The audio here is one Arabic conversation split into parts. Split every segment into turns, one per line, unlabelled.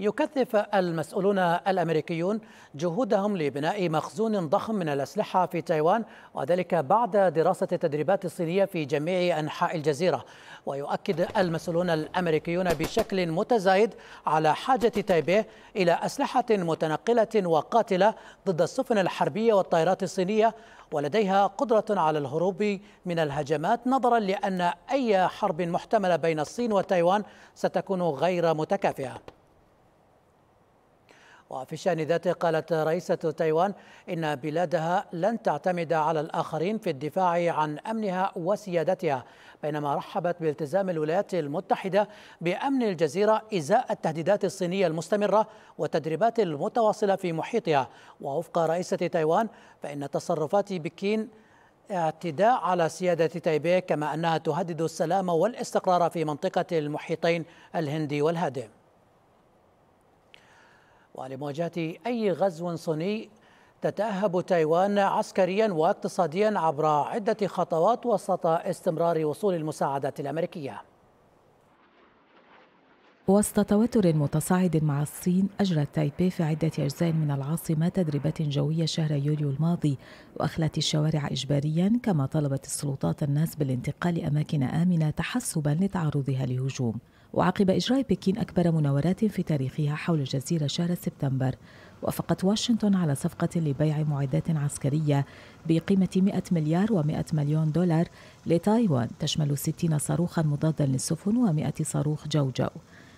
يكثف المسؤولون الامريكيون جهودهم لبناء مخزون ضخم من الاسلحه في تايوان وذلك بعد دراسه التدريبات الصينيه في جميع انحاء الجزيره ويؤكد المسؤولون الامريكيون بشكل متزايد على حاجه تايبيه الى اسلحه متنقله وقاتله ضد السفن الحربيه والطائرات الصينيه ولديها قدرة على الهروب من الهجمات نظرا لأن أي حرب محتملة بين الصين وتايوان ستكون غير متكافئة وفي الشأن ذاته قالت رئيسة تايوان إن بلادها لن تعتمد على الآخرين في الدفاع عن أمنها وسيادتها بينما رحبت بالتزام الولايات المتحدة بأمن الجزيرة إزاء التهديدات الصينية المستمرة والتدريبات المتواصلة في محيطها ووفق رئيسة تايوان فإن تصرفات بكين اعتداء على سيادة تايبي كما أنها تهدد السلام والاستقرار في منطقة المحيطين الهندي والهادئ ولمواجهة أي غزو صيني تتأهب تايوان عسكريا واقتصاديا عبر عدة خطوات وسط استمرار وصول المساعدات الأمريكية
وسط توتر متصاعد مع الصين أجرت تايبي في عدة أجزاء من العاصمة تدريبات جوية شهر يوليو الماضي وأخلت الشوارع إجباريا كما طلبت السلطات الناس بالانتقال أماكن آمنة تحسبا لتعرضها لهجوم وعقب إجراء بكين أكبر مناورات في تاريخها حول الجزيرة شهر سبتمبر وافقت واشنطن على صفقة لبيع معدات عسكرية بقيمة 100 مليار و100 مليون دولار لتايوان تشمل 60 صاروخا مضادا للسفن و100 صاروخ جوجو جو.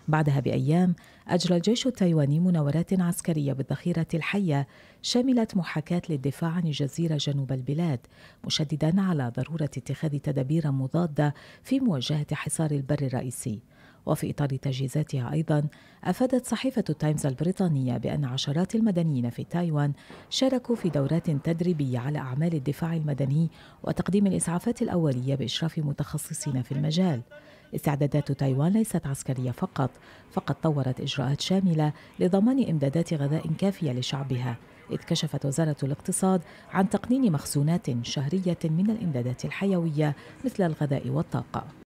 بعدها بأيام أجرى الجيش التايواني مناورات عسكرية بالذخيرة الحية شملت محاكاة للدفاع عن الجزيرة جنوب البلاد مشددا على ضرورة اتخاذ تدابير مضادة في مواجهة حصار البر الرئيسي وفي إطار تجهيزاتها أيضا أفادت صحيفة تايمز البريطانية بأن عشرات المدنيين في تايوان شاركوا في دورات تدريبية على أعمال الدفاع المدني وتقديم الإسعافات الأولية بإشراف متخصصين في المجال استعدادات تايوان ليست عسكرية فقط فقد طورت إجراءات شاملة لضمان إمدادات غذاء كافية لشعبها إذ كشفت وزارة الاقتصاد عن تقنين مخزونات شهرية من الإمدادات الحيوية مثل الغذاء والطاقة